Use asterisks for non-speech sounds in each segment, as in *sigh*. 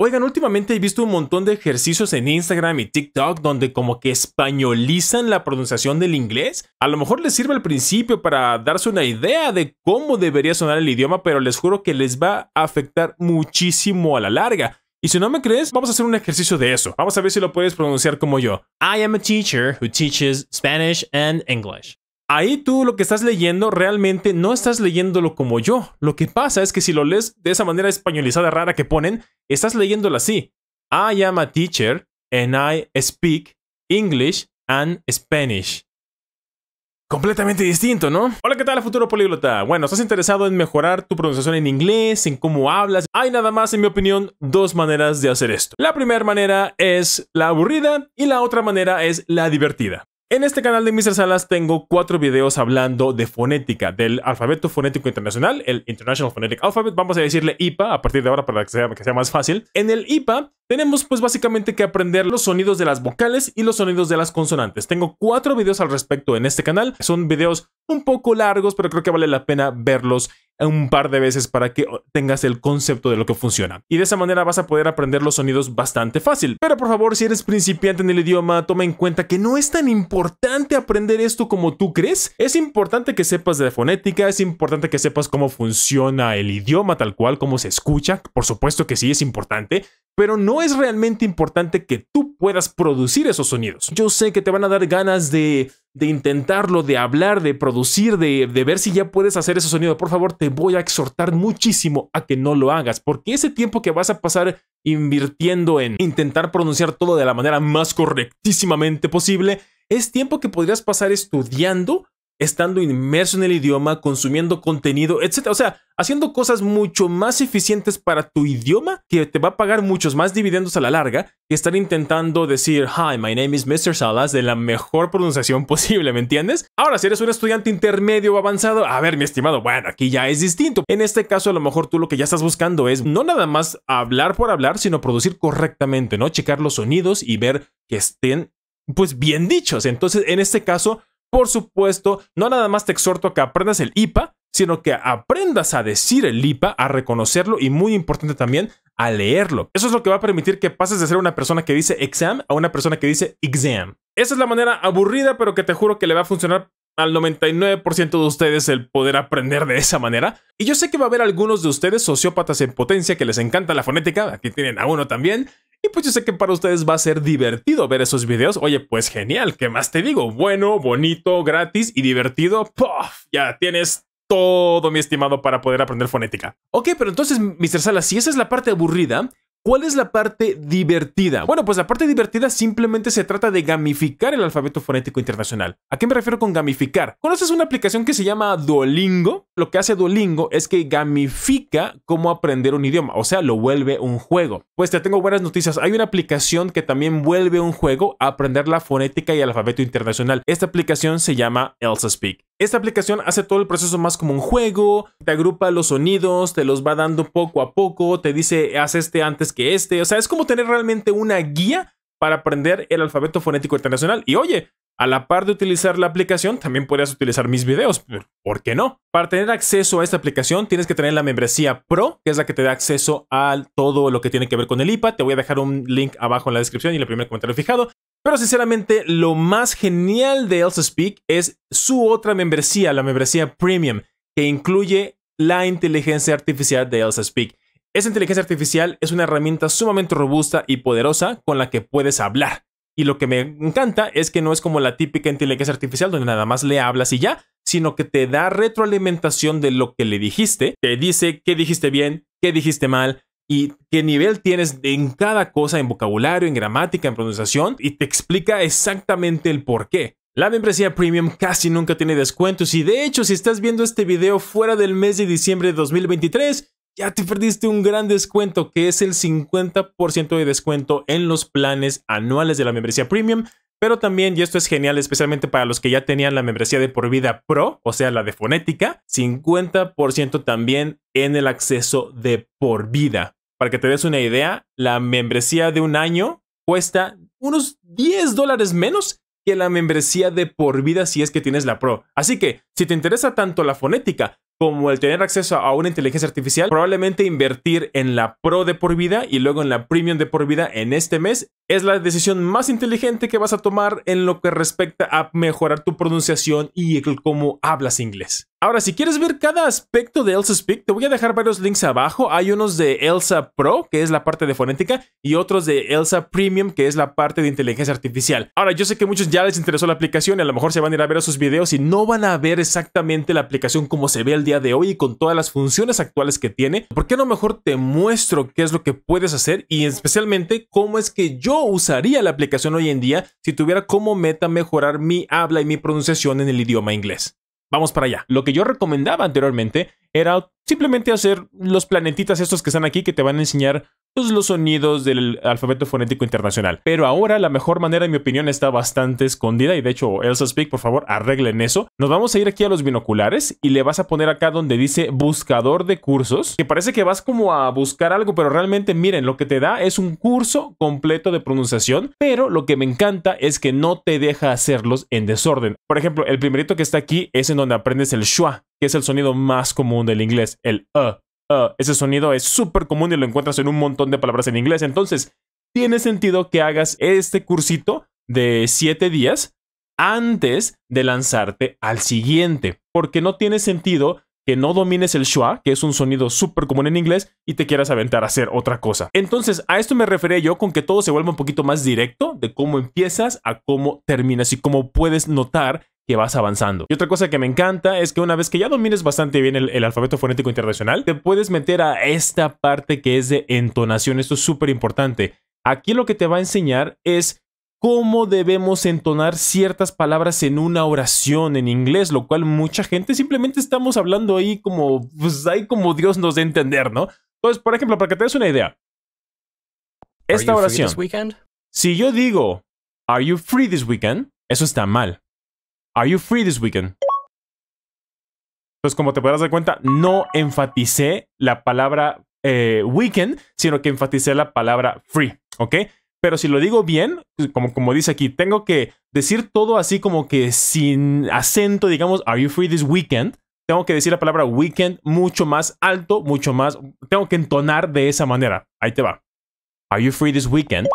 Oigan, últimamente he visto un montón de ejercicios en Instagram y TikTok donde como que españolizan la pronunciación del inglés. A lo mejor les sirve al principio para darse una idea de cómo debería sonar el idioma, pero les juro que les va a afectar muchísimo a la larga. Y si no me crees, vamos a hacer un ejercicio de eso. Vamos a ver si lo puedes pronunciar como yo. I am a teacher who teaches Spanish and English. Ahí tú lo que estás leyendo realmente no estás leyéndolo como yo. Lo que pasa es que si lo lees de esa manera españolizada rara que ponen, estás leyéndolo así. I am a teacher and I speak English and Spanish. Completamente distinto, ¿no? Hola, ¿qué tal, futuro políglota? Bueno, ¿estás interesado en mejorar tu pronunciación en inglés, en cómo hablas? Hay nada más, en mi opinión, dos maneras de hacer esto. La primera manera es la aburrida y la otra manera es la divertida. En este canal de Mr. Salas tengo cuatro videos hablando de fonética, del alfabeto fonético internacional, el International Phonetic Alphabet, vamos a decirle IPA a partir de ahora para que sea, que sea más fácil. En el IPA tenemos pues básicamente que aprender los sonidos de las vocales y los sonidos de las consonantes. Tengo cuatro videos al respecto en este canal, son videos un poco largos, pero creo que vale la pena verlos un par de veces para que tengas el concepto de lo que funciona. Y de esa manera vas a poder aprender los sonidos bastante fácil. Pero por favor, si eres principiante en el idioma, toma en cuenta que no es tan importante aprender esto como tú crees. Es importante que sepas de fonética, es importante que sepas cómo funciona el idioma tal cual, cómo se escucha. Por supuesto que sí es importante, pero no es realmente importante que tú puedas producir esos sonidos. Yo sé que te van a dar ganas de de intentarlo, de hablar, de producir, de, ver si ya puedes hacer ese sonido. Por favor, te voy a exhortar muchísimo a que no lo hagas, porque ese tiempo que vas a pasar invirtiendo en intentar pronunciar todo de la manera más correctísimamente posible, es tiempo que podrías pasar estudiando estando inmerso en el idioma, consumiendo contenido, etc. O sea, haciendo cosas mucho más eficientes para tu idioma que te va a pagar muchos más dividendos a la larga que estar intentando decir, hi, my name is Mr. Salas de la mejor pronunciación *laughs* posible, ¿me entiendes? Ahora, si eres un estudiante intermedio o avanzado, a ver, mi estimado, bueno, aquí ya es distinto. En este caso, a lo mejor tú lo que ya estás buscando es no nada más hablar por hablar, sino producir correctamente, ¿no? Checar los sonidos y ver que estén pues bien dichos. Entonces, en este caso, por supuesto, no nada más te exhorto a que aprendas el IPA, sino que aprendas a decir el IPA, a reconocerlo y muy importante también, a leerlo. Eso es lo que va a permitir que pases de ser una persona que dice exam a una persona que dice exam. Esa es la manera aburrida, pero que te juro que le va a funcionar al 99% de ustedes el poder aprender de esa manera. Y yo sé que va a haber algunos de ustedes sociópatas en potencia que les encanta la fonética, aquí tienen a uno también. Y pues yo sé que para ustedes va a ser divertido ver esos videos. Oye, pues genial, ¿qué más te digo? Bueno, bonito, gratis y divertido. Ya tienes todo, mi estimado, para poder aprender fonética. Ok, pero entonces, Mr. Sala, si esa es la parte aburrida, ¿Cuál es la parte divertida? Bueno, pues la parte divertida simplemente se trata de gamificar el alfabeto fonético internacional. ¿A qué me refiero con gamificar? ¿Conoces una aplicación que se llama Duolingo? Lo que hace Duolingo es que gamifica cómo aprender un idioma, o sea, lo vuelve un juego. Pues te tengo buenas noticias, hay una aplicación que también vuelve un juego a aprender la fonética y el alfabeto internacional. Esta aplicación se llama Elsa Speak. Esta aplicación hace todo el proceso más como un juego, te agrupa los sonidos, te los va dando poco a poco, te dice haz este antes que este, o sea, es como tener realmente una guía para aprender el alfabeto fonético internacional. Y oye, a la par de utilizar la aplicación, también podrías utilizar mis videos, ¿por qué no? Para tener acceso a esta aplicación tienes que tener la membresía Pro, que es la que te da acceso a todo lo que tiene que ver con el IPA. Te voy a dejar un link abajo en la descripción y en el primer comentario fijado. Pero sinceramente, lo más genial de Elsa Speak es su otra membresía, la membresía Premium, que incluye la inteligencia artificial de Elsa Speak. Esa inteligencia artificial es una herramienta sumamente robusta y poderosa con la que puedes hablar. Y lo que me encanta es que no es como la típica inteligencia artificial donde nada más le hablas y ya, sino que te da retroalimentación de lo que le dijiste, te dice qué dijiste bien, qué dijiste mal, y qué nivel tienes en cada cosa, en vocabulario, en gramática, en pronunciación, y te explica exactamente el por qué. La membresía premium casi nunca tiene descuentos y de hecho si estás viendo este video fuera del mes de diciembre de 2023, ya te perdiste un gran descuento que es el 50% de descuento en los planes anuales de la membresía premium. Pero también, y esto es genial, especialmente para los que ya tenían la membresía de por vida pro, o sea, la de fonética, 50% también en el acceso de por vida. Para que te des una idea, la membresía de un año cuesta unos 10 dólares menos que la membresía de por vida si es que tienes la Pro. Así que, si te interesa tanto la fonética como el tener acceso a una inteligencia artificial, probablemente invertir en la Pro de por vida y luego en la Premium de por vida en este mes es la decisión más inteligente que vas a tomar en lo que respecta a mejorar tu pronunciación y el cómo hablas inglés. Ahora, si quieres ver cada aspecto de Elsa Speak, te voy a dejar varios links abajo. Hay unos de Elsa Pro, que es la parte de fonética, y otros de Elsa Premium, que es la parte de inteligencia artificial. Ahora, yo sé que a muchos ya les interesó la aplicación y a lo mejor se van a ir a ver esos videos y no van a ver exactamente la aplicación como se ve el día de hoy y con todas las funciones actuales que tiene. ¿Por qué lo mejor te muestro qué es lo que puedes hacer y especialmente cómo es que yo usaría la aplicación hoy en día si tuviera como meta mejorar mi habla y mi pronunciación en el idioma inglés. Vamos para allá. Lo que yo recomendaba anteriormente era simplemente hacer los planetitas estos que están aquí que te van a enseñar todos pues, los sonidos del alfabeto fonético internacional. Pero ahora la mejor manera, en mi opinión, está bastante escondida y de hecho, Elsa Speak, por favor, arreglen eso. Nos vamos a ir aquí a los binoculares y le vas a poner acá donde dice buscador de cursos, que parece que vas como a buscar algo, pero realmente miren, lo que te da es un curso completo de pronunciación, pero lo que me encanta es que no te deja hacerlos en desorden. Por ejemplo, el primerito que está aquí es en donde aprendes el schwa, que es el sonido más común del inglés, el uh, uh, Ese sonido es súper común y lo encuentras en un montón de palabras en inglés. Entonces, tiene sentido que hagas este cursito de siete días antes de lanzarte al siguiente, porque no tiene sentido que no domines el schwa, que es un sonido súper común en inglés, y te quieras aventar a hacer otra cosa. Entonces, a esto me refería yo con que todo se vuelva un poquito más directo de cómo empiezas a cómo terminas y cómo puedes notar que vas avanzando. Y otra cosa que me encanta es que una vez que ya domines bastante bien el, alfabeto fonético internacional, te puedes meter a esta parte que es de entonación. Esto es súper importante. Aquí lo que te va a enseñar es cómo debemos entonar ciertas palabras en una oración en inglés, lo cual mucha gente simplemente estamos hablando ahí como, pues como Dios nos dé entender, ¿no? Entonces, por ejemplo, para que te des una idea, esta oración, si yo digo, ¿Are you free this weekend? Eso está mal. Are you free this weekend? Entonces, pues como te podrás dar cuenta, no enfaticé la palabra eh, weekend, sino que enfaticé la palabra free, ¿ok? Pero si lo digo bien, como, como dice aquí, tengo que decir todo así como que sin acento, digamos, are you free this weekend? Tengo que decir la palabra weekend mucho más alto, mucho más, tengo que entonar de esa manera. Ahí te va. Are you free this weekend?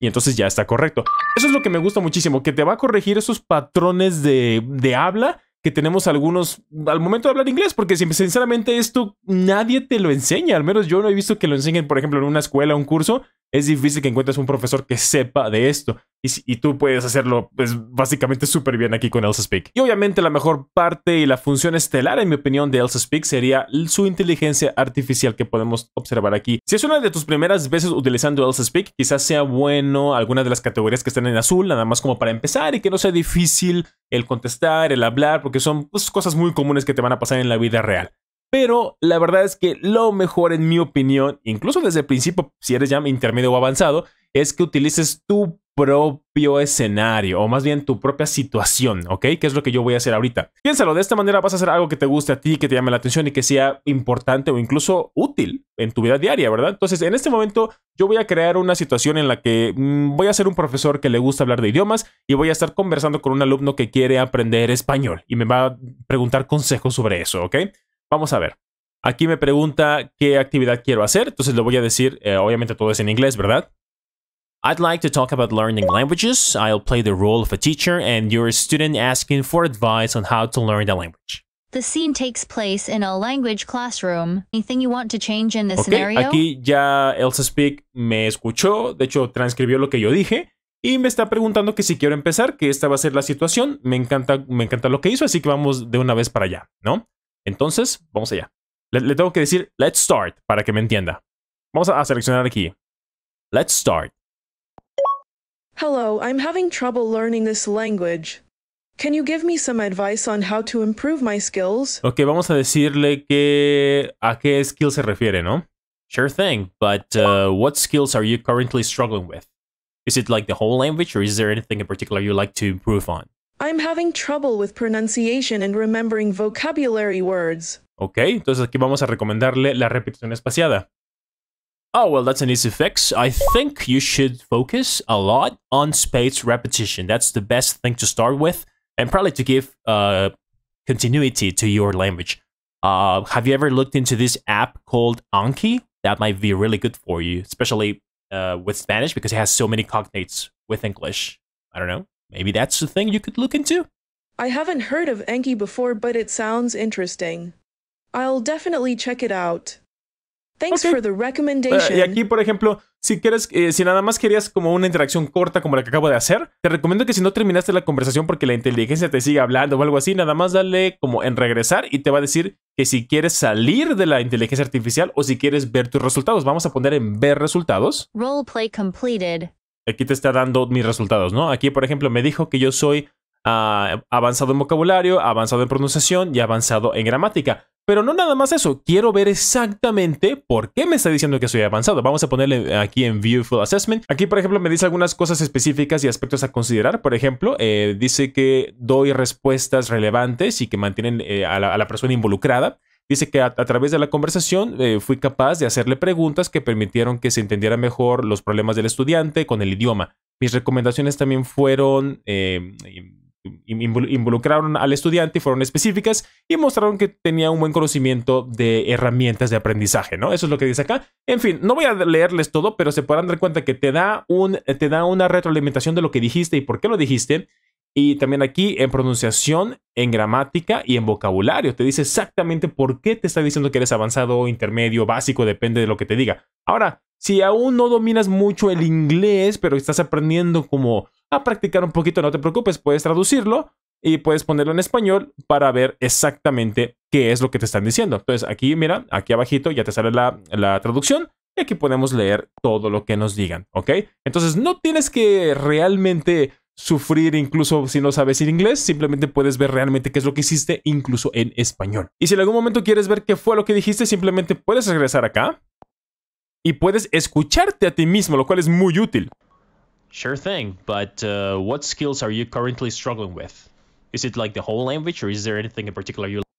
y entonces ya está correcto. Eso es lo que me gusta muchísimo, que te va a corregir esos patrones de, habla que tenemos algunos al momento de hablar inglés, porque sinceramente esto nadie te lo enseña, al menos yo no he visto que lo enseñen, por ejemplo, en una escuela, un curso, es difícil que encuentres un profesor que sepa de esto. Y, tú puedes hacerlo, pues, básicamente súper bien aquí con Elsa Speak. Y obviamente la mejor parte y la función estelar, en mi opinión, de Elsa Speak sería su inteligencia artificial que podemos observar aquí. Si es una de tus primeras veces utilizando Elsa Speak, quizás sea bueno alguna de las categorías que están en azul, nada más como para empezar y que no sea difícil el contestar, el hablar, porque son pues, cosas muy comunes que te van a pasar en la vida real. Pero la verdad es que lo mejor, en mi opinión, incluso desde el principio, si eres ya intermedio o avanzado, es que utilices tu propio escenario o más bien tu propia situación, ¿ok? Que es lo que yo voy a hacer ahorita. Piénsalo, de esta manera vas a hacer algo que te guste a ti, que te llame la atención y que sea importante o incluso útil en tu vida diaria, ¿verdad? Entonces, en este momento yo voy a crear una situación en la que mm, voy a ser un profesor que le gusta hablar de idiomas y voy a estar conversando con un alumno que quiere aprender español y me va a preguntar consejos sobre eso, ¿ok? Vamos a ver. Aquí me pregunta qué actividad quiero hacer, entonces le voy a decir, eh, obviamente todo es en inglés, ¿verdad? I'd like to talk about learning languages. I'll play the role of a teacher and you're a student asking for advice on how to learn the language. The scene takes place in a language classroom. Anything you want to change in the okay, scenario? Aquí ya Elsa Speak me escuchó, de hecho transcribió lo que yo dije y me está preguntando que si quiero empezar, que esta va a ser la situación. Me encanta, me encanta lo que hizo, así que vamos de una vez para allá, ¿no? Entonces, vamos allá. Le, tengo que decir let's start para que me entienda. Vamos a, seleccionar aquí. Let's start. Hello, I'm having trouble learning this language. Can you give me some advice on how to improve my skills? Ok, vamos a decirle que a qué skill se refiere, ¿no? Sure thing, but uh, what skills are you currently struggling with? Is it like the whole language or is there anything in particular you like to improve on? I'm having trouble with pronunciation and remembering vocabulary words. Ok, entonces aquí vamos a recomendarle la repetición espaciada. Oh, well, that's an easy fix. I think you should focus a lot on spaced repetition. That's the best thing to start with, and probably to give uh, continuity to your language. Uh, have you ever looked into this app called Anki? That might be really good for you, especially uh, with Spanish, because it has so many cognates with English. I don't know. maybe that's the thing you could look into? I haven't heard of Enki before, but it sounds interesting. I'll definitely check it out. Thanks for the recommendation. Eh, y aquí, por ejemplo, si quieres, eh, si nada más querías como una interacción corta como la que acabo de hacer, te recomiendo que si no terminaste la conversación porque la inteligencia te sigue hablando o algo así, nada más dale como en regresar y te va a decir que si quieres salir de la inteligencia artificial o si quieres ver tus resultados. Vamos a poner en ver resultados. Roleplay completed aquí te está dando mis resultados, ¿no? Aquí, por ejemplo, me dijo que yo soy ah, avanzado en vocabulario, avanzado en pronunciación y avanzado en gramática. Pero no nada más eso, quiero ver exactamente por qué me está diciendo que soy avanzado. Vamos a ponerle aquí en Viewful Assessment. Aquí, por ejemplo, me dice algunas cosas específicas y aspectos a considerar. Por ejemplo, eh, dice que doy respuestas relevantes y que mantienen eh, a, la, persona involucrada. Dice que a, través de la conversación eh, fui capaz de hacerle preguntas que permitieron que se entendiera mejor los problemas del estudiante con el idioma. Mis recomendaciones también fueron... Em, involucraron al estudiante y fueron específicas y mostraron que tenía un buen conocimiento de herramientas de aprendizaje, ¿no? Eso es lo que dice acá. En fin, no voy a leerles todo, pero se podrán dar cuenta que te da, un, te da una retroalimentación de lo que dijiste y por qué lo dijiste y también aquí en pronunciación, en gramática y en vocabulario. Te dice exactamente por qué te está diciendo que eres avanzado, intermedio, básico, depende de lo que te diga. Ahora, si aún no dominas mucho el inglés, pero estás aprendiendo como a practicar un poquito, no te preocupes, puedes traducirlo y puedes ponerlo en español para ver exactamente qué es lo que te están diciendo. Entonces aquí, mira, aquí abajito ya te sale la, la traducción y aquí podemos leer todo lo que nos digan, ¿ok? Entonces no tienes que realmente sufrir incluso si no sabes inglés, simplemente puedes ver realmente qué es lo que hiciste incluso en español. Y si en algún momento quieres ver qué fue lo que dijiste, simplemente puedes regresar acá y puedes escucharte a ti mismo, lo cual es muy útil.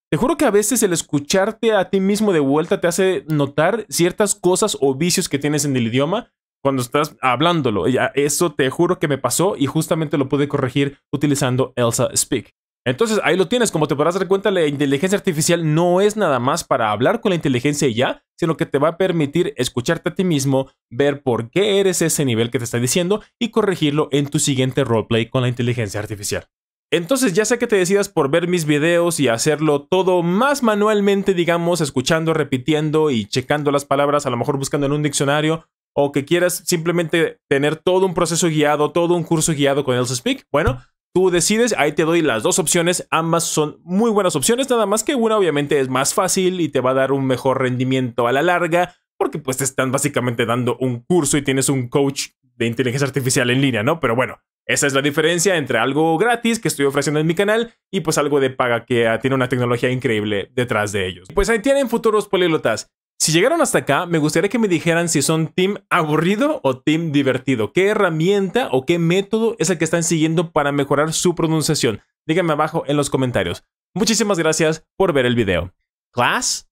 te juro que a veces el escucharte a ti mismo de vuelta te hace notar ciertas cosas o vicios que tienes en el idioma cuando estás hablándolo. Eso te juro que me pasó y justamente lo pude corregir utilizando Elsa Speak. Entonces ahí lo tienes, como te podrás dar cuenta, la inteligencia artificial no es nada más para hablar con la inteligencia ya, sino que te va a permitir escucharte a ti mismo, ver por qué eres ese nivel que te está diciendo y corregirlo en tu siguiente roleplay con la inteligencia artificial. Entonces ya sé que te decidas por ver mis videos y hacerlo todo más manualmente, digamos, escuchando, repitiendo y checando las palabras, a lo mejor buscando en un diccionario, o que quieras simplemente tener todo un proceso guiado, todo un curso guiado con Elsa Speak, bueno, tú decides, ahí te doy las dos opciones, ambas son muy buenas opciones, nada más que una obviamente es más fácil y te va a dar un mejor rendimiento a la larga, porque pues te están básicamente dando un curso y tienes un coach de inteligencia artificial en línea, ¿no? Pero bueno, esa es la diferencia entre algo gratis que estoy ofreciendo en mi canal y pues algo de paga que ah, tiene una tecnología increíble detrás de ellos. Pues ahí tienen futuros políglotas. Si llegaron hasta acá, me gustaría que me dijeran si son team aburrido o team divertido. ¿Qué herramienta o qué método es el que están siguiendo para mejorar su pronunciación? Díganme abajo en los comentarios. Muchísimas gracias por ver el video. Class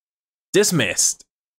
dismissed.